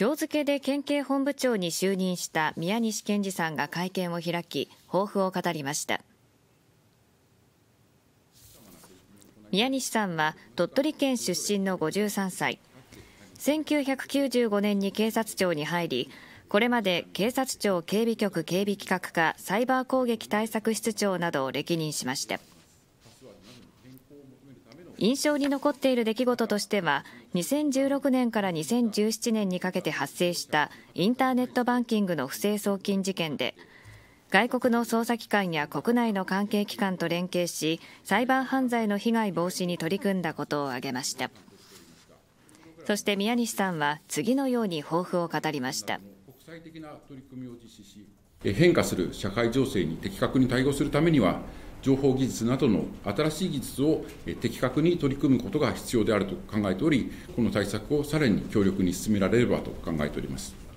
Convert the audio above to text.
今日付で県警本部長に就任した宮西健司さんが会見を開き抱負を語りました宮西さんは鳥取県出身の53歳1995年に警察庁に入りこれまで警察庁警備局警備企画課サイバー攻撃対策室長などを歴任しました。印象に残っている出来事としては2016年から2017年にかけて発生したインターネットバンキングの不正送金事件で外国の捜査機関や国内の関係機関と連携しサイバー犯罪の被害防止に取り組んだことを挙げましたそして宮西さんは次のように抱負を語りました変化する社会情勢に的確に対応するためには情報技術などの新しい技術を的確に取り組むことが必要であると考えており、この対策をさらに強力に進められればと考えております。